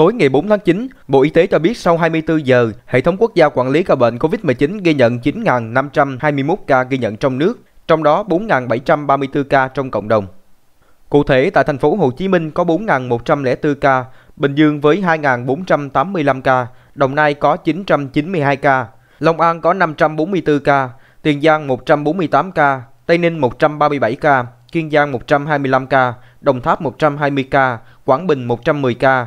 Tối ngày 4 tháng 9, Bộ Y tế cho biết sau 24 giờ, hệ thống quốc gia quản lý ca bệnh COVID-19 ghi nhận 9.521 ca ghi nhận trong nước, trong đó 4.734 ca trong cộng đồng. Cụ thể, tại thành phố Hồ Chí Minh có 4.104 ca, Bình Dương với 2.485 ca, Đồng Nai có 992 ca, Long An có 544 ca, Tiền Giang 148 ca, Tây Ninh 137 ca, Kiên Giang 125 ca, Đồng Tháp 120 ca, Quảng Bình 110 ca,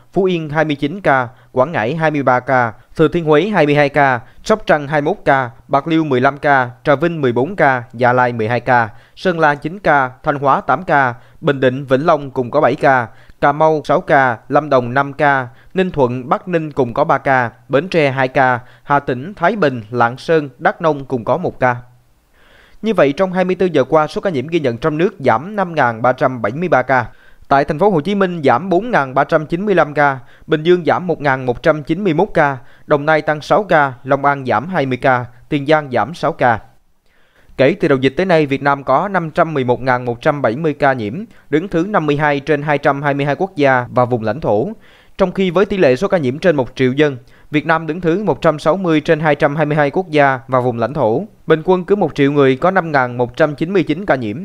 Phú Yên 29 ca, Quảng Ngãi 23 ca, Thừa Thiên Huế 22 ca, Sóc Trăng 21 ca, Bạc Liêu 15 ca, Trà Vinh 14 ca, Gia Lai 12 ca, Sơn La 9 ca, Thanh Hóa 8 ca, Bình Định, Vĩnh Long cùng có 7 ca, Cà Mau 6 ca, Lâm Đồng 5 ca, Ninh Thuận, Bắc Ninh cùng có 3 ca, Bến Tre 2 ca, Hà Tĩnh, Thái Bình, Lạng Sơn, Đắk Nông cùng có 1 ca. Như vậy, trong 24 giờ qua, số ca nhiễm ghi nhận trong nước giảm 5.373 ca. Tại thành phố Hồ Chí Minh giảm 4.395 ca, Bình Dương giảm 1.191 ca, Đồng Nai tăng 6 ca, Long An giảm 20 ca, Tiền Giang giảm 6 ca. Kể từ đầu dịch tới nay, Việt Nam có 511.170 ca nhiễm, đứng thứ 52 trên 222 quốc gia và vùng lãnh thổ. Trong khi với tỷ lệ số ca nhiễm trên 1 triệu dân, Việt Nam đứng thứ 160 trên 222 quốc gia và vùng lãnh thổ. Bình quân cứ 1 triệu người có 5.199 ca nhiễm.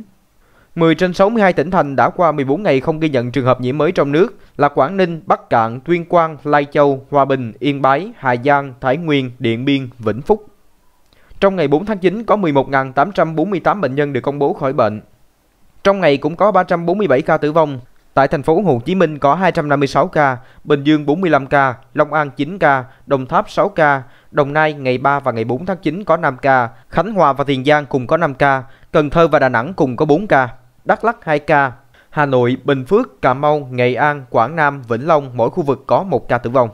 10 trên 62 tỉnh thành đã qua 14 ngày không ghi nhận trường hợp nhiễm mới trong nước là Quảng Ninh, Bắc Cạn, Tuyên Quang, Lai Châu, Hòa Bình, Yên Bái, Hà Giang, Thái Nguyên, Điện Biên, Vĩnh Phúc. Trong ngày 4 tháng 9 có 11.848 bệnh nhân được công bố khỏi bệnh. Trong ngày cũng có 347 ca tử vong. Tại thành phố Hồ Chí Minh có 256 ca, Bình Dương 45 ca, Long An 9 ca, Đồng Tháp 6 ca, Đồng Nai ngày 3 và ngày 4 tháng 9 có 5 ca, Khánh Hòa và Tiền Giang cùng có 5 ca, Cần Thơ và Đà Nẵng cùng có 4 ca. Đắk Lắk 2 ca, Hà Nội, Bình Phước, Cà Mau, Nghệ An, Quảng Nam, Vĩnh Long mỗi khu vực có 1 ca tử vong.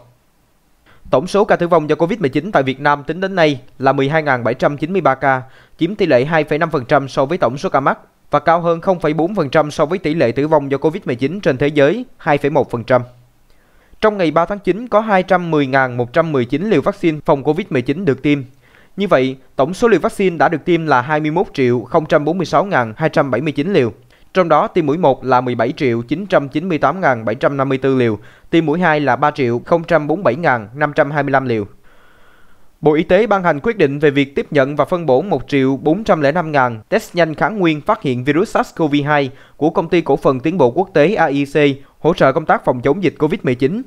Tổng số ca tử vong do Covid-19 tại Việt Nam tính đến nay là 12.793 ca, chiếm tỷ lệ 2,5% so với tổng số ca mắc và cao hơn 0,4% so với tỷ lệ tử vong do Covid-19 trên thế giới 2,1%. Trong ngày 3 tháng 9 có 210.119 liều vaccine phòng Covid-19 được tiêm. Như vậy, tổng số liều vaccine đã được tiêm là 21.046.279 liều. Trong đó tiêm mũi 1 là 17.998.754 liều, tiêm mũi 2 là 3.047.525 liều. Bộ Y tế ban hành quyết định về việc tiếp nhận và phân bổ 1.405.000 test nhanh kháng nguyên phát hiện virus SARS-CoV-2 của Công ty Cổ phần Tiến bộ Quốc tế AIC hỗ trợ công tác phòng chống dịch COVID-19.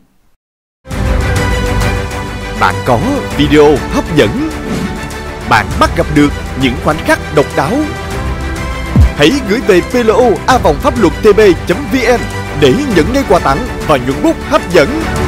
Bạn có video hấp dẫn. Bạn bắt gặp được những khoảnh khắc độc đáo Hãy gửi về PLO a vòng pháp luật tb.vn để nhận ngay quà tặng và những bút hấp dẫn.